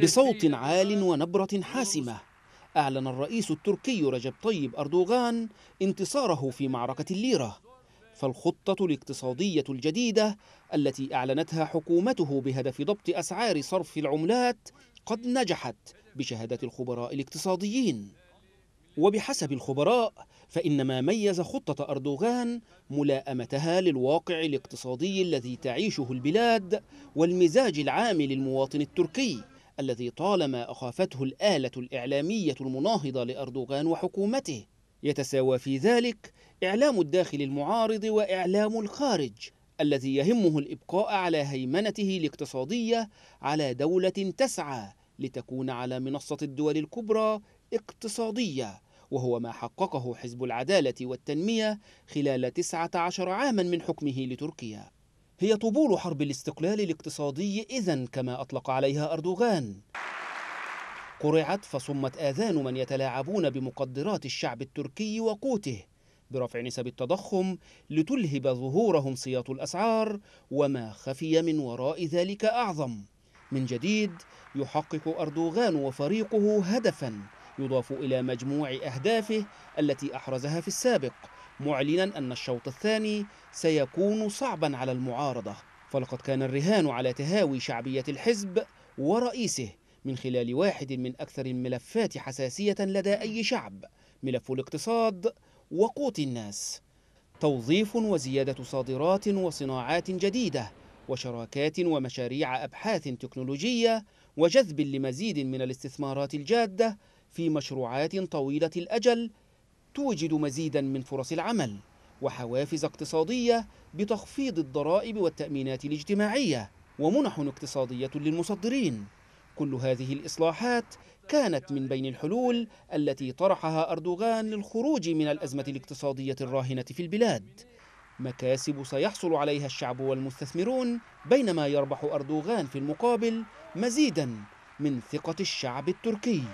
بصوت عال ونبرة حاسمة أعلن الرئيس التركي رجب طيب أردوغان انتصاره في معركة الليرة فالخطة الاقتصادية الجديدة التي أعلنتها حكومته بهدف ضبط أسعار صرف العملات قد نجحت بشهادة الخبراء الاقتصاديين وبحسب الخبراء فإن ما ميز خطة أردوغان ملاءمتها للواقع الاقتصادي الذي تعيشه البلاد والمزاج العام للمواطن التركي الذي طالما أخافته الآلة الإعلامية المناهضة لأردوغان وحكومته يتساوى في ذلك إعلام الداخل المعارض وإعلام الخارج الذي يهمه الإبقاء على هيمنته الاقتصادية على دولة تسعى لتكون على منصة الدول الكبرى اقتصادية وهو ما حققه حزب العدالة والتنمية خلال 19 عاما من حكمه لتركيا هي طبول حرب الاستقلال الاقتصادي إذا كما أطلق عليها أردوغان قرعت فصمت آذان من يتلاعبون بمقدرات الشعب التركي وقوته برفع نسب التضخم لتلهب ظهورهم سياط الأسعار وما خفي من وراء ذلك أعظم من جديد يحقق أردوغان وفريقه هدفاً يضاف إلى مجموع أهدافه التي أحرزها في السابق معلنا أن الشوط الثاني سيكون صعبا على المعارضة فلقد كان الرهان على تهاوي شعبية الحزب ورئيسه من خلال واحد من أكثر الملفات حساسية لدى أي شعب ملف الاقتصاد وقوت الناس توظيف وزيادة صادرات وصناعات جديدة وشراكات ومشاريع أبحاث تكنولوجية وجذب لمزيد من الاستثمارات الجادة في مشروعات طويلة الأجل توجد مزيدا من فرص العمل وحوافز اقتصادية بتخفيض الضرائب والتأمينات الاجتماعية ومنح اقتصادية للمصدرين كل هذه الإصلاحات كانت من بين الحلول التي طرحها أردوغان للخروج من الأزمة الاقتصادية الراهنة في البلاد مكاسب سيحصل عليها الشعب والمستثمرون بينما يربح أردوغان في المقابل مزيدا من ثقة الشعب التركي